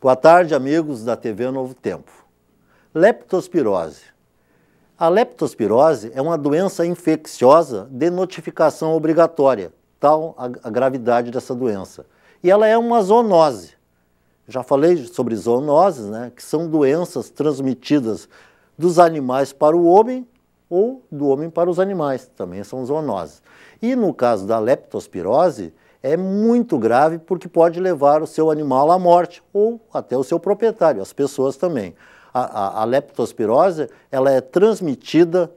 Boa tarde, amigos da TV Novo Tempo. Leptospirose. A leptospirose é uma doença infecciosa de notificação obrigatória, tal a gravidade dessa doença. E ela é uma zoonose. Já falei sobre zoonoses, né, que são doenças transmitidas dos animais para o homem ou do homem para os animais, também são zoonoses. E no caso da leptospirose, é muito grave porque pode levar o seu animal à morte ou até o seu proprietário, as pessoas também. A, a, a leptospirose ela é transmitida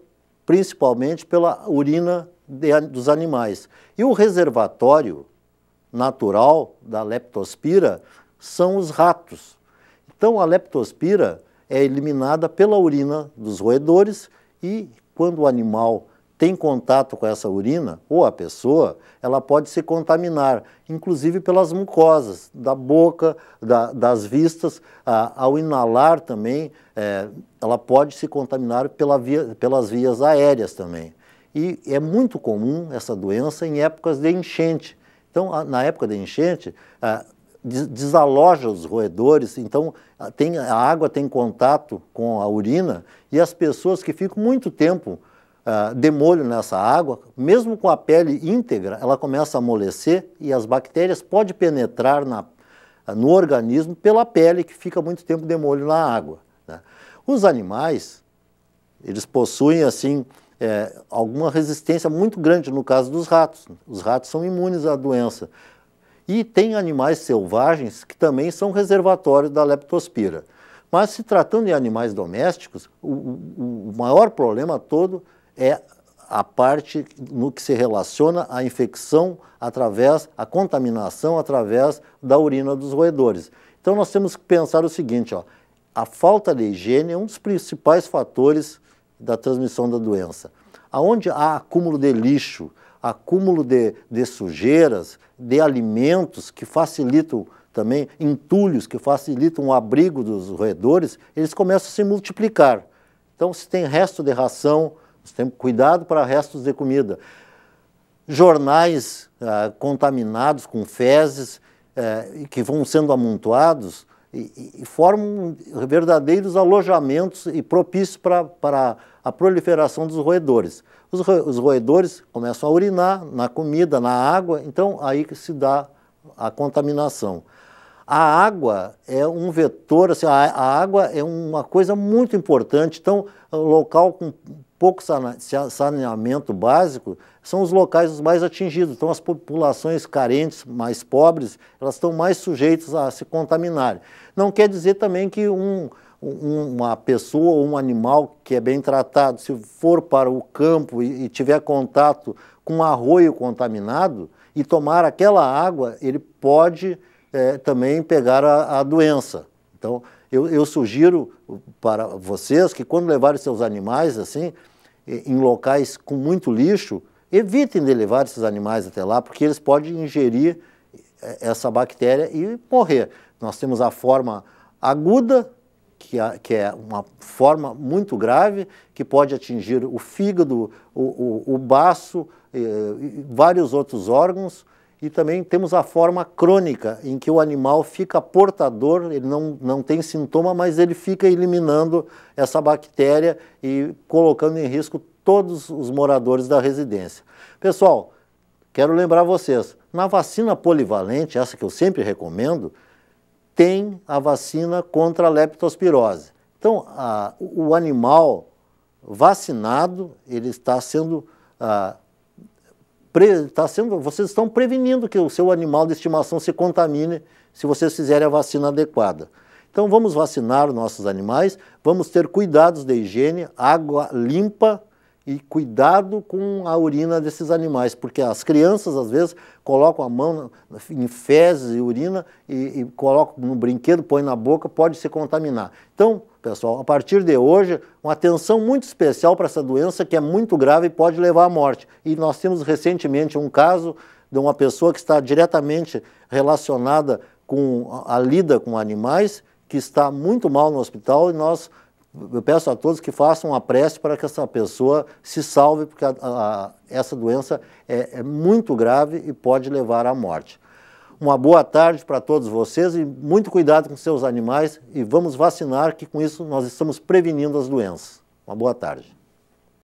principalmente pela urina de, dos animais. E o reservatório natural da leptospira são os ratos. Então a leptospira é eliminada pela urina dos roedores e quando o animal tem contato com essa urina, ou a pessoa, ela pode se contaminar, inclusive pelas mucosas da boca, da, das vistas. Ah, ao inalar também, é, ela pode se contaminar pela via, pelas vias aéreas também. E é muito comum essa doença em épocas de enchente. Então, a, na época de enchente, desaloja os roedores, então tem, a água tem contato com a urina e as pessoas que ficam muito tempo uh, ah, demolho nessa água, mesmo com a pele íntegra, ela começa a amolecer e as bactérias podem penetrar na, ah, no organismo pela pele que fica muito tempo demolho na água. Né? Os animais, eles possuem assim é, alguma resistência muito grande no caso dos ratos. Os ratos são imunes à doença. E tem animais selvagens que também são reservatórios da leptospira. Mas se tratando de animais domésticos, o, o, o maior problema todo é a parte no que se relaciona à infecção através, à contaminação através da urina dos roedores. Então nós temos que pensar o seguinte, ó, a falta de higiene é um dos principais fatores da transmissão da doença. Aonde há acúmulo de lixo, acúmulo de, de sujeiras, de alimentos que facilitam também, entulhos que facilitam o abrigo dos roedores, eles começam a se multiplicar. Então se tem resto de ração, nós temos cuidado para restos de comida. Jornais ah, contaminados com fezes eh, que vão sendo amontoados e, e formam verdadeiros alojamentos e propícios para a proliferação dos roedores. Os, os roedores começam a urinar na comida, na água, então aí que se dá a contaminação. A água é um vetor, assim, a, a, água é uma coisa muito importante. Então, local com pouco saneamento básico, são os locais mais atingidos. Então, as populações carentes, mais pobres, elas estão mais sujeitas a se contaminarem. Não quer dizer também que um, uma pessoa ou um animal que é bem tratado, se for para o campo e, e tiver contato com um arroio contaminado e tomar aquela água, ele pode é, também pegar a, a doença. Então, eu, eu sugiro para vocês que quando levarem seus animais assim, em locais com muito lixo, evitem de levar esses animais até lá, porque eles podem ingerir é, essa bactéria e morrer. Nós temos a forma aguda, é, que, é uma forma muito grave, que pode atingir o fígado, o, o, o baço, eh, vários outros órgãos, e também temos a forma crônica, em que o animal fica portador, ele não, não tem sintoma, mas ele fica eliminando essa bactéria e colocando em risco todos os moradores da residência. Pessoal, quero lembrar vocês, na vacina polivalente, essa que eu sempre recomendo, tem a vacina contra a leptospirose. Então, a, o animal vacinado, ele está sendo a, ah, pre, tá sendo, vocês estão prevenindo que o seu animal de estimação se contamine se vocês fizerem a vacina adequada. Então vamos vacinar os nossos animais, vamos ter cuidados de higiene, água limpa e cuidado com a urina desses animais, porque as crianças às vezes colocam a mão em fezes e urina e, e colocam no brinquedo, põe na boca, pode se contaminar. Então pessoal. A partir de hoje, uma atenção muito especial para essa doença que é muito grave e pode levar à morte. E nós temos recentemente um caso de uma pessoa que está diretamente relacionada com a lida com animais, que está muito mal no hospital e nós eu peço a todos que façam a prece para que essa pessoa se salve, porque a, a, essa doença é, é muito grave e pode levar à morte. Uma boa tarde para todos vocês e muito cuidado com seus animais e vamos vacinar, que com isso nós estamos prevenindo as doenças. Uma boa tarde.